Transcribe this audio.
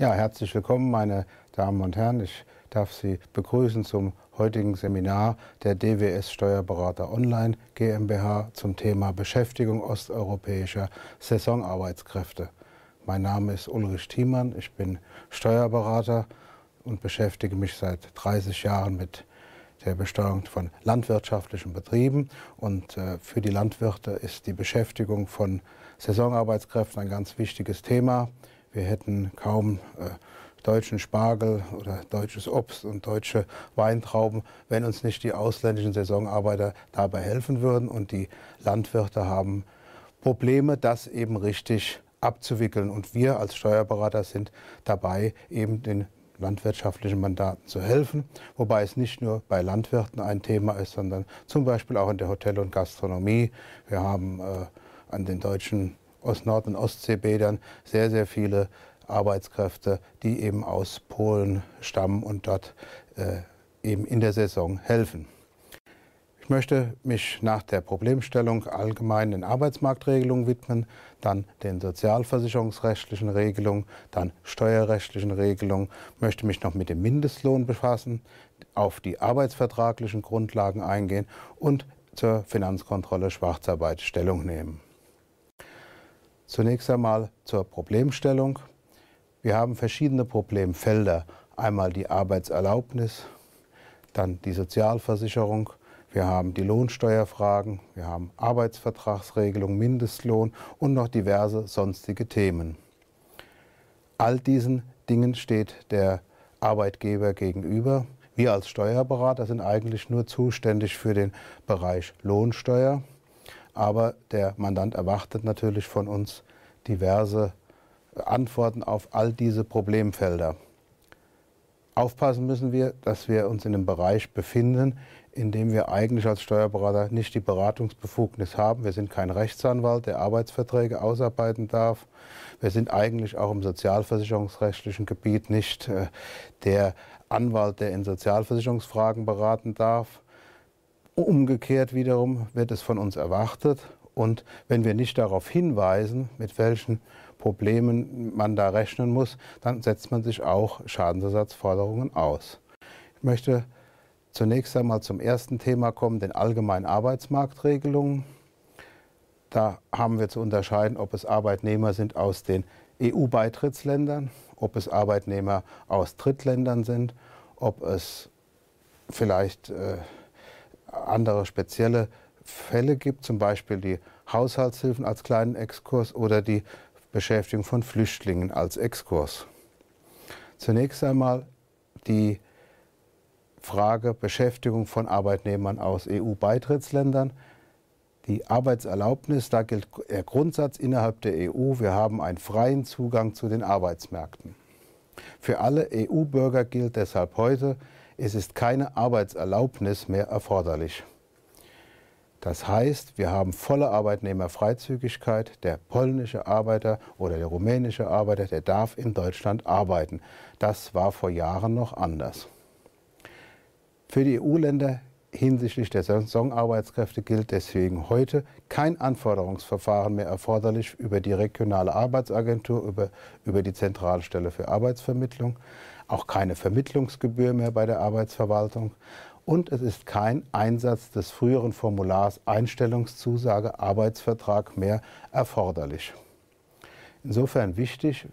Ja, herzlich willkommen, meine Damen und Herren. Ich darf Sie begrüßen zum heutigen Seminar der DWS Steuerberater Online GmbH zum Thema Beschäftigung osteuropäischer Saisonarbeitskräfte. Mein Name ist Ulrich Thiemann, ich bin Steuerberater und beschäftige mich seit 30 Jahren mit der Besteuerung von landwirtschaftlichen Betrieben. Und äh, für die Landwirte ist die Beschäftigung von Saisonarbeitskräften ein ganz wichtiges Thema. Wir hätten kaum äh, deutschen Spargel oder deutsches Obst und deutsche Weintrauben, wenn uns nicht die ausländischen Saisonarbeiter dabei helfen würden. Und die Landwirte haben Probleme, das eben richtig abzuwickeln. Und wir als Steuerberater sind dabei, eben den landwirtschaftlichen Mandaten zu helfen, wobei es nicht nur bei Landwirten ein Thema ist, sondern zum Beispiel auch in der Hotel- und Gastronomie. Wir haben äh, an den deutschen aus Nord- und Ostseebädern sehr, sehr viele Arbeitskräfte, die eben aus Polen stammen und dort äh, eben in der Saison helfen. Ich möchte mich nach der Problemstellung allgemein den Arbeitsmarktregelungen widmen, dann den sozialversicherungsrechtlichen Regelungen, dann steuerrechtlichen Regelungen, möchte mich noch mit dem Mindestlohn befassen, auf die arbeitsvertraglichen Grundlagen eingehen und zur Finanzkontrolle Schwarzarbeit Stellung nehmen. Zunächst einmal zur Problemstellung. Wir haben verschiedene Problemfelder. Einmal die Arbeitserlaubnis, dann die Sozialversicherung, wir haben die Lohnsteuerfragen, wir haben Arbeitsvertragsregelung, Mindestlohn und noch diverse sonstige Themen. All diesen Dingen steht der Arbeitgeber gegenüber. Wir als Steuerberater sind eigentlich nur zuständig für den Bereich Lohnsteuer. Aber der Mandant erwartet natürlich von uns diverse Antworten auf all diese Problemfelder. Aufpassen müssen wir, dass wir uns in einem Bereich befinden, in dem wir eigentlich als Steuerberater nicht die Beratungsbefugnis haben. Wir sind kein Rechtsanwalt, der Arbeitsverträge ausarbeiten darf. Wir sind eigentlich auch im sozialversicherungsrechtlichen Gebiet nicht äh, der Anwalt, der in Sozialversicherungsfragen beraten darf. Umgekehrt wiederum wird es von uns erwartet. Und wenn wir nicht darauf hinweisen, mit welchen Problemen man da rechnen muss, dann setzt man sich auch Schadensersatzforderungen aus. Ich möchte zunächst einmal zum ersten Thema kommen, den allgemeinen Arbeitsmarktregelungen. Da haben wir zu unterscheiden, ob es Arbeitnehmer sind aus den EU-Beitrittsländern, ob es Arbeitnehmer aus Drittländern sind, ob es vielleicht äh, andere spezielle Fälle gibt, zum Beispiel die Haushaltshilfen als kleinen Exkurs oder die Beschäftigung von Flüchtlingen als Exkurs. Zunächst einmal die Frage Beschäftigung von Arbeitnehmern aus EU-Beitrittsländern. Die Arbeitserlaubnis, da gilt der Grundsatz innerhalb der EU, wir haben einen freien Zugang zu den Arbeitsmärkten. Für alle EU-Bürger gilt deshalb heute, es ist keine Arbeitserlaubnis mehr erforderlich. Das heißt, wir haben volle Arbeitnehmerfreizügigkeit. Der polnische Arbeiter oder der rumänische Arbeiter, der darf in Deutschland arbeiten. Das war vor Jahren noch anders. Für die EU-Länder Hinsichtlich der Saisonarbeitskräfte gilt deswegen heute kein Anforderungsverfahren mehr erforderlich über die regionale Arbeitsagentur, über, über die Zentralstelle für Arbeitsvermittlung, auch keine Vermittlungsgebühr mehr bei der Arbeitsverwaltung und es ist kein Einsatz des früheren Formulars Einstellungszusage Arbeitsvertrag mehr erforderlich. Insofern wichtig,